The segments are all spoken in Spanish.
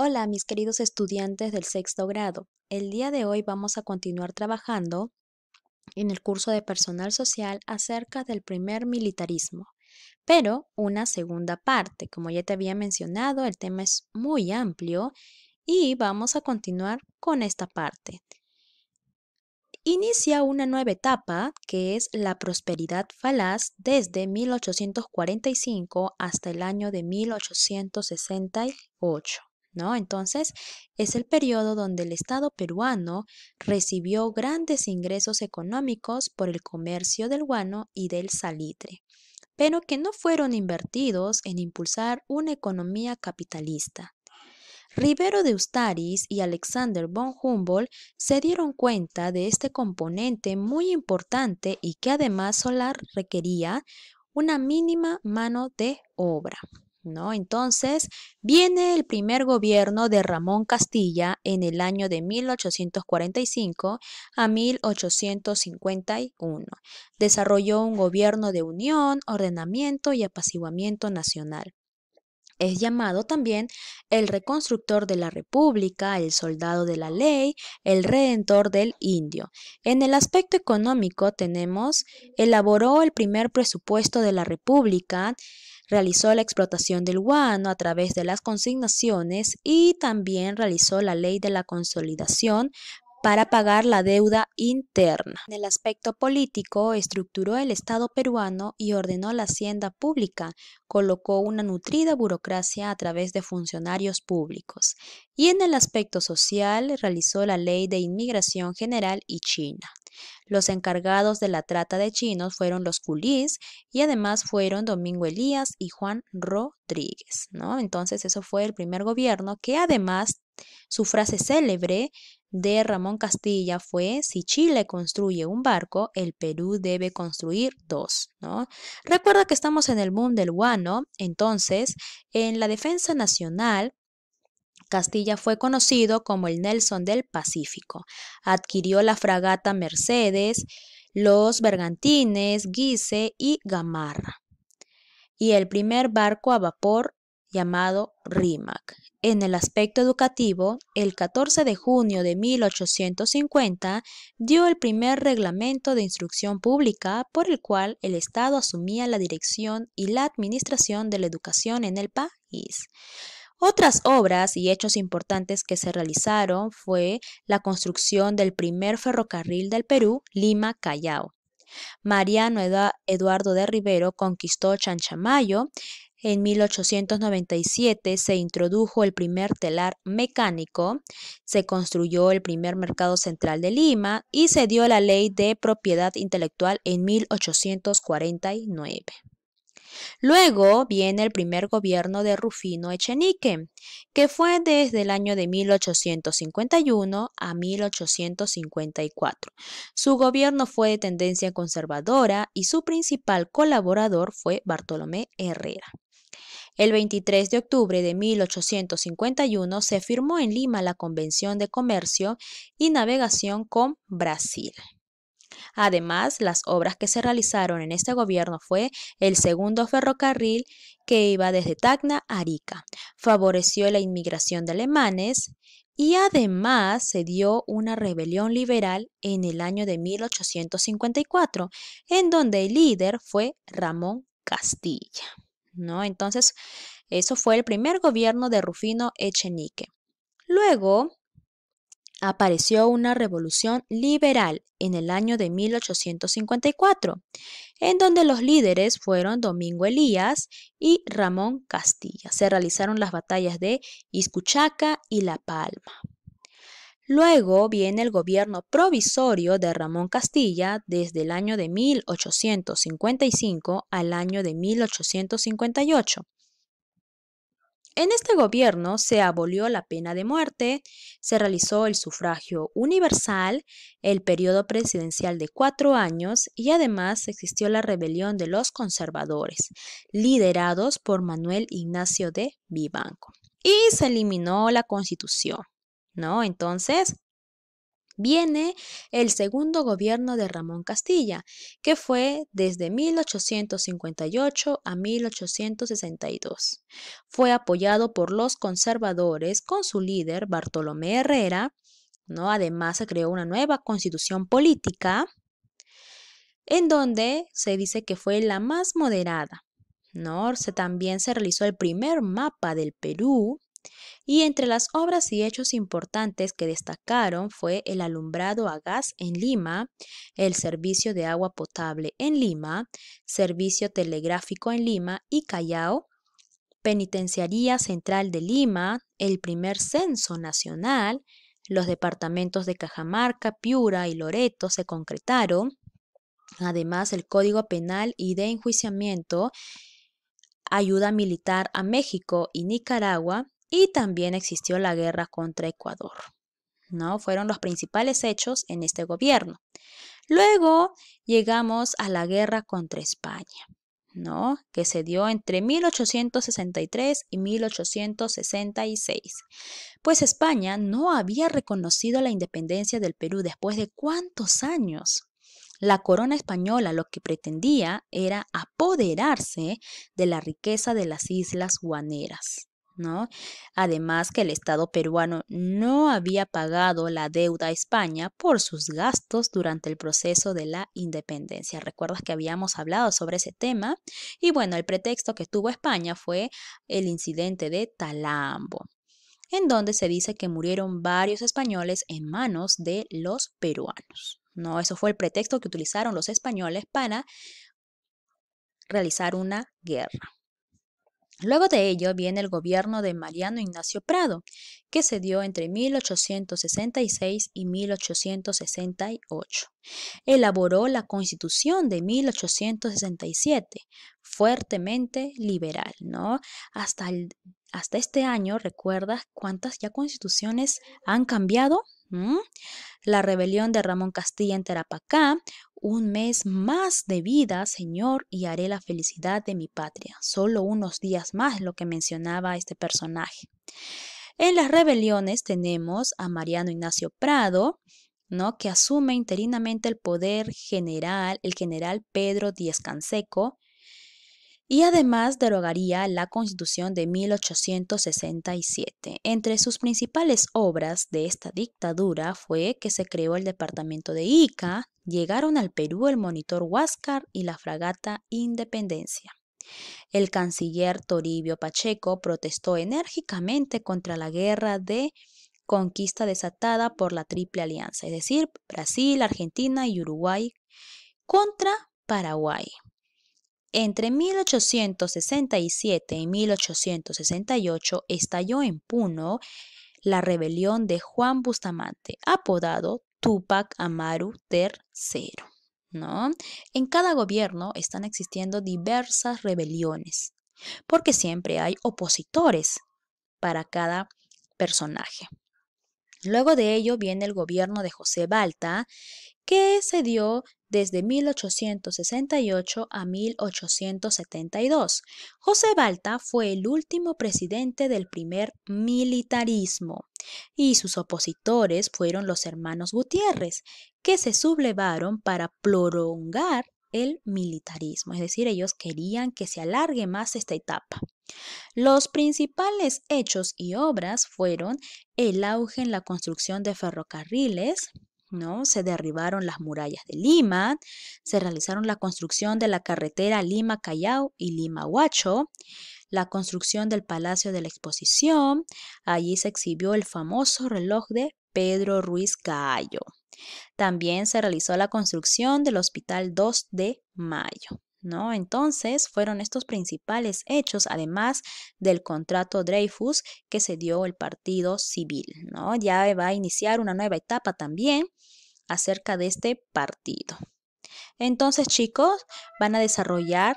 Hola mis queridos estudiantes del sexto grado. El día de hoy vamos a continuar trabajando en el curso de personal social acerca del primer militarismo, pero una segunda parte. Como ya te había mencionado, el tema es muy amplio y vamos a continuar con esta parte. Inicia una nueva etapa que es la prosperidad falaz desde 1845 hasta el año de 1868. Entonces, es el periodo donde el Estado peruano recibió grandes ingresos económicos por el comercio del guano y del salitre, pero que no fueron invertidos en impulsar una economía capitalista. Rivero de Ustaris y Alexander von Humboldt se dieron cuenta de este componente muy importante y que además Solar requería una mínima mano de obra. Entonces, viene el primer gobierno de Ramón Castilla en el año de 1845 a 1851. Desarrolló un gobierno de unión, ordenamiento y apaciguamiento nacional. Es llamado también el reconstructor de la República, el soldado de la ley, el redentor del indio. En el aspecto económico tenemos, elaboró el primer presupuesto de la República, realizó la explotación del guano a través de las consignaciones y también realizó la ley de la consolidación para pagar la deuda interna. En el aspecto político, estructuró el Estado peruano y ordenó la hacienda pública, colocó una nutrida burocracia a través de funcionarios públicos y en el aspecto social realizó la ley de inmigración general y China. Los encargados de la trata de chinos fueron los culís y además fueron Domingo Elías y Juan Rodríguez, ¿no? Entonces eso fue el primer gobierno que además su frase célebre de Ramón Castilla fue, si Chile construye un barco, el Perú debe construir dos, ¿no? Recuerda que estamos en el boom del guano, entonces, en la defensa nacional, Castilla fue conocido como el Nelson del Pacífico. Adquirió la fragata Mercedes, los bergantines Guise y Gamarra y el primer barco a vapor llamado Rimac. En el aspecto educativo, el 14 de junio de 1850 dio el primer reglamento de instrucción pública por el cual el Estado asumía la dirección y la administración de la educación en el país. Otras obras y hechos importantes que se realizaron fue la construcción del primer ferrocarril del Perú, Lima-Callao. Mariano Eduardo de Rivero conquistó Chanchamayo. En 1897 se introdujo el primer telar mecánico, se construyó el primer mercado central de Lima y se dio la ley de propiedad intelectual en 1849. Luego viene el primer gobierno de Rufino Echenique, que fue desde el año de 1851 a 1854. Su gobierno fue de tendencia conservadora y su principal colaborador fue Bartolomé Herrera. El 23 de octubre de 1851 se firmó en Lima la Convención de Comercio y Navegación con Brasil. Además, las obras que se realizaron en este gobierno fue el segundo ferrocarril que iba desde Tacna a Arica. Favoreció la inmigración de alemanes y además se dio una rebelión liberal en el año de 1854, en donde el líder fue Ramón Castilla. ¿No? Entonces, eso fue el primer gobierno de Rufino Echenique. Luego, apareció una revolución liberal en el año de 1854, en donde los líderes fueron Domingo Elías y Ramón Castilla. Se realizaron las batallas de Iscuchaca y La Palma. Luego viene el gobierno provisorio de Ramón Castilla desde el año de 1855 al año de 1858, en este gobierno se abolió la pena de muerte, se realizó el sufragio universal, el periodo presidencial de cuatro años y además existió la rebelión de los conservadores, liderados por Manuel Ignacio de Vivanco. Y se eliminó la constitución, ¿no? Entonces, viene el segundo gobierno de Ramón Castilla, que fue desde 1858 a 1862. Fue apoyado por los conservadores con su líder Bartolomé Herrera, ¿no? Además se creó una nueva constitución política en donde se dice que fue la más moderada. también se realizó el primer mapa del Perú y entre las obras y hechos importantes que destacaron fue el alumbrado a gas en Lima, el servicio de agua potable en Lima, servicio telegráfico en Lima y Callao, Penitenciaría Central de Lima, el primer censo nacional, los departamentos de Cajamarca, Piura y Loreto se concretaron, además el Código Penal y de Enjuiciamiento, ayuda militar a México y Nicaragua, y también existió la guerra contra Ecuador. ¿no? Fueron los principales hechos en este gobierno. Luego llegamos a la guerra contra España, ¿no? que se dio entre 1863 y 1866. Pues España no había reconocido la independencia del Perú después de cuántos años. La corona española lo que pretendía era apoderarse de la riqueza de las islas guaneras. Además que el Estado peruano no había pagado la deuda a España por sus gastos durante el proceso de la independencia. Recuerdas que habíamos hablado sobre ese tema y bueno, el pretexto que tuvo España fue el incidente de Talambo en donde se dice que murieron varios españoles en manos de los peruanos. No, eso fue el pretexto que utilizaron los españoles para realizar una guerra. Luego de ello viene el gobierno de Mariano Ignacio Prado, que se dio entre 1866 y 1868. Elaboró la Constitución de 1867, fuertemente liberal, ¿no? Hasta, hasta este año, ¿recuerdas cuántas ya constituciones han cambiado? ¿Mm? La rebelión de Ramón Castilla en Tarapacá, un mes más de vida, Señor, y haré la felicidad de mi patria. Solo unos días más lo que mencionaba este personaje. En las rebeliones tenemos a Mariano Ignacio Prado, ¿no? que asume interinamente el poder general, el general Pedro Díaz Canseco, y además derogaría la Constitución de 1867. Entre sus principales obras de esta dictadura fue que se creó el departamento de Ica, llegaron al Perú el monitor Huáscar y la fragata Independencia. El canciller Toribio Pacheco protestó enérgicamente contra la guerra de conquista desatada por la Triple Alianza, es decir, Brasil, Argentina y Uruguay contra Paraguay. Entre 1867 y 1868 estalló en Puno la rebelión de Juan Bustamante, apodado Tupac Amaru III. ¿no? En cada gobierno están existiendo diversas rebeliones, porque siempre hay opositores para cada personaje. Luego de ello viene el gobierno de José Balta, que se dio desde 1868 a 1872. José Balta fue el último presidente del primer militarismo y sus opositores fueron los hermanos Gutiérrez, que se sublevaron para prolongar el militarismo, es decir, ellos querían que se alargue más esta etapa. Los principales hechos y obras fueron el auge en la construcción de ferrocarriles, ¿no? Se derribaron las murallas de Lima, se realizaron la construcción de la carretera Lima-Callao y Lima-Huacho, la construcción del Palacio de la Exposición, allí se exhibió el famoso reloj de Pedro Ruiz Gallo. También se realizó la construcción del Hospital 2 de Mayo. ¿no? Entonces fueron estos principales hechos, además del contrato Dreyfus que se dio el Partido Civil, ¿no? Ya va a iniciar una nueva etapa también acerca de este partido. Entonces, chicos, van a desarrollar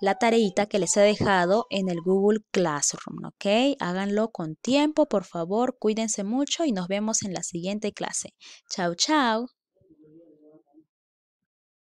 la tareita que les he dejado en el Google Classroom, ¿ok? Háganlo con tiempo, por favor, cuídense mucho y nos vemos en la siguiente clase. Chao, chao.